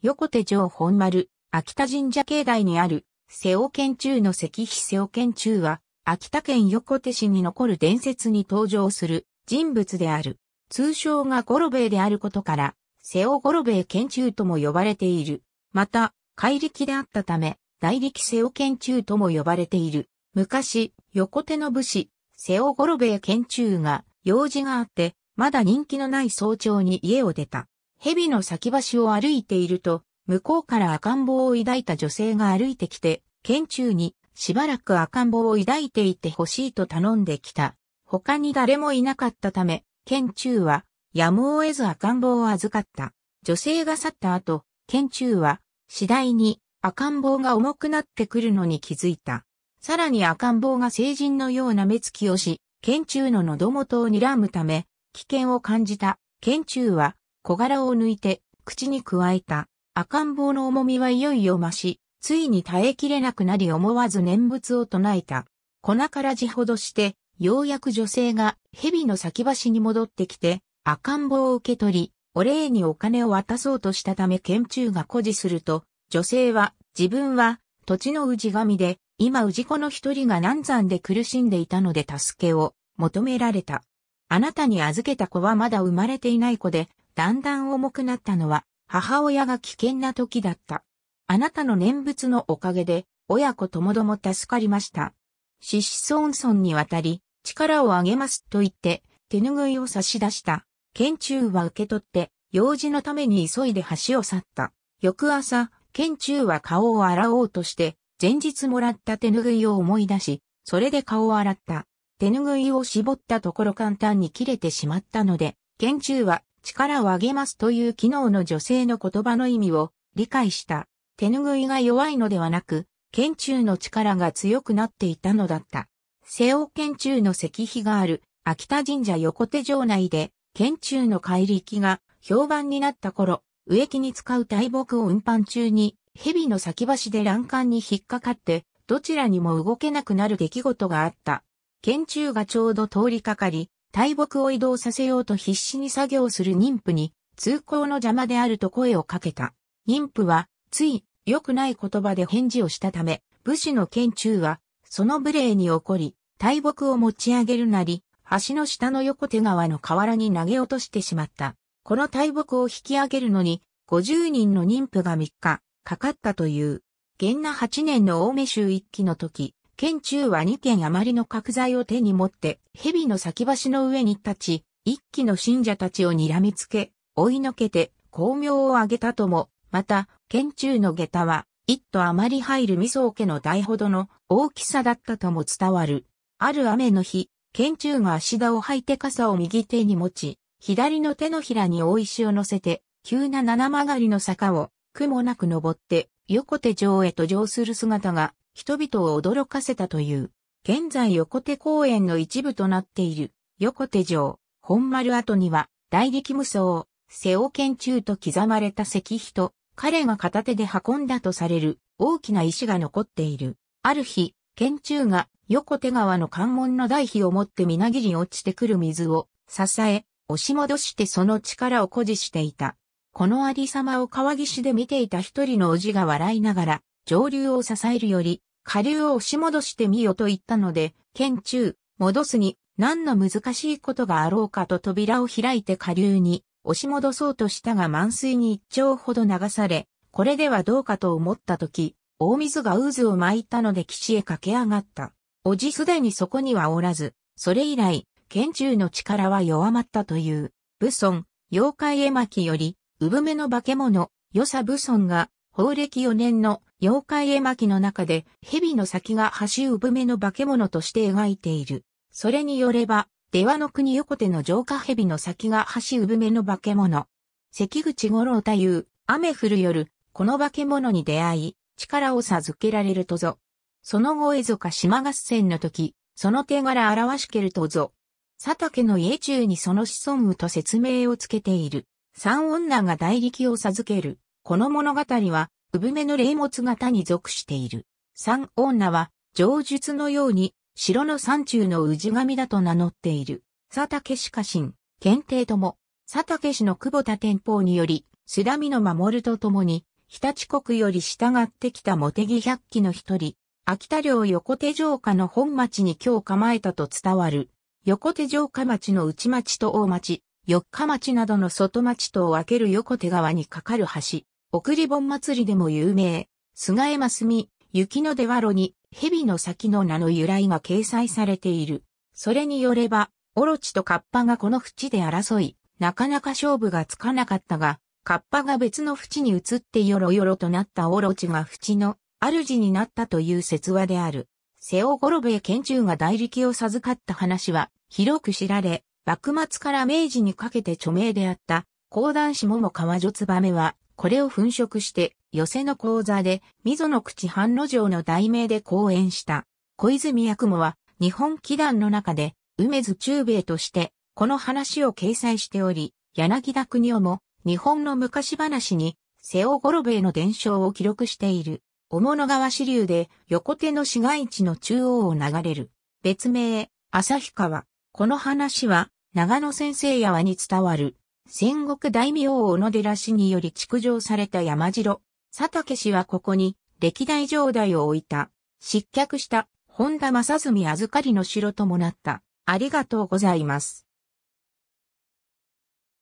横手城本丸、秋田神社境内にある、瀬尾県中の石碑瀬尾県中は、秋田県横手市に残る伝説に登場する人物である。通称がゴロベイであることから、瀬尾ゴロベイ県中とも呼ばれている。また、怪力であったため、大力瀬尾県中とも呼ばれている。昔、横手の武士、瀬尾ゴロベイ県中が用事があって、まだ人気のない早朝に家を出た。蛇の先橋を歩いていると、向こうから赤ん坊を抱いた女性が歩いてきて、県中にしばらく赤ん坊を抱いていてほしいと頼んできた。他に誰もいなかったため、県中はやむを得ず赤ん坊を預かった。女性が去った後、県中は次第に赤ん坊が重くなってくるのに気づいた。さらに赤ん坊が成人のような目つきをし、県中の喉元を睨むため、危険を感じた。県中は小柄を抜いて、口に加えた。赤ん坊の重みはいよいよ増し、ついに耐えきれなくなり思わず念仏を唱えた。粉から地ほどして、ようやく女性が蛇の先橋に戻ってきて、赤ん坊を受け取り、お礼にお金を渡そうとしたため県中が誇示すると、女性は、自分は、土地の氏神で、今氏子の一人が難産で苦しんでいたので助けを求められた。あなたに預けた子はまだ生まれていない子で、だんだん重くなったのは、母親が危険な時だった。あなたの念仏のおかげで、親子ともども助かりました。シシソンソンに渡り、力をあげますと言って、手ぬぐいを差し出した。県中は受け取って、用事のために急いで橋を去った。翌朝、県中は顔を洗おうとして、前日もらった手ぬぐいを思い出し、それで顔を洗った。手ぬぐいを絞ったところ簡単に切れてしまったので、県中は力を上げますという機能の女性の言葉の意味を理解した。手拭いが弱いのではなく、剣中の力が強くなっていたのだった。西欧剣中の石碑がある秋田神社横手城内で、剣中の怪力が評判になった頃、植木に使う大木を運搬中に、蛇の先橋で欄干に引っかかって、どちらにも動けなくなる出来事があった。剣中がちょうど通りかかり、大木を移動させようと必死に作業する妊婦に、通行の邪魔であると声をかけた。妊婦は、つい、良くない言葉で返事をしたため、武士の県中は、その無礼に怒り、大木を持ち上げるなり、橋の下の横手側の河原に投げ落としてしまった。この大木を引き上げるのに、50人の妊婦が3日、かかったという。元那8年の大梅州一揆の時、県中は2件余りの角材を手に持って、蛇の先橋の上に立ち、一気の信者たちを睨みつけ、追いのけて、光明を挙げたとも、また、県中の下駄は、一頭余り入る味噌家の台ほどの大きさだったとも伝わる。ある雨の日、県中が足田を履いて傘を右手に持ち、左の手のひらに大石を乗せて、急な七曲がりの坂を、雲なく登って、横手城へと上する姿が、人々を驚かせたという。現在横手公園の一部となっている横手城、本丸跡には大力無双、瀬尾剣中と刻まれた石碑と彼が片手で運んだとされる大きな石が残っている。ある日、剣中が横手川の関門の台碑を持ってみなぎり落ちてくる水を支え、押し戻してその力を誇示していた。このありさまを川岸で見ていた一人のおじが笑いながら、上流を支えるより、下流を押し戻してみよと言ったので、県中、戻すに、何の難しいことがあろうかと扉を開いて下流に押し戻そうとしたが満水に一丁ほど流され、これではどうかと思った時、大水が渦を巻いたので岸へ駆け上がった。おじすでにそこにはおらず、それ以来、県中の力は弱まったという、武尊、妖怪絵巻より、産めの化け物、与謝武尊が、法暦4年の妖怪絵巻の中で蛇の先が橋産めの化け物として描いている。それによれば、出羽の国横手の浄化蛇の先が橋産めの化け物。関口五郎太夫、雨降る夜、この化け物に出会い、力を授けられるとぞ。その後江戸か島合戦の時、その手柄表しけるとぞ。佐竹の家中にその子孫具と説明をつけている。三女が代力を授ける。この物語は、産めの霊物型に属している。三女は、上述のように、城の山中の氏神だと名乗っている。佐竹氏家臣、検定とも、佐竹氏の久保田天保により、須田美の守るとともに、日立国より従ってきた茂木百鬼の一人、秋田領横手城下の本町に今日構えたと伝わる。横手城下町の内町と大町、四日町などの外町とを分ける横手川に架かる橋、送り盆祭りでも有名、菅江真澄、雪の出わろに、蛇の先の名の由来が掲載されている。それによれば、オロチとカッパがこの淵で争い、なかなか勝負がつかなかったが、カッパが別の淵に移ってヨロヨロとなったオロチが淵の主になったという説話である。瀬尾五郎兵衛県中が代力を授かった話は広く知られ、幕末から明治にかけて著名であった講談師桃川女燕は、これを粉飾して、寄せの講座で、溝の口半路城の題名で講演した。小泉八雲は、日本祈願の中で、梅津中兵衛として、この話を掲載しており、柳田国夫も、日本の昔話に、瀬尾五郎兵衛の伝承を記録している。小物川支流で、横手の市街地の中央を流れる。別名、旭川。この話は、長野先生や和に伝わる、戦国大名小野寺氏により築城された山城、佐竹氏はここに、歴代城代を置いた、失脚した、本田正純預かりの城ともなった。ありがとうございます。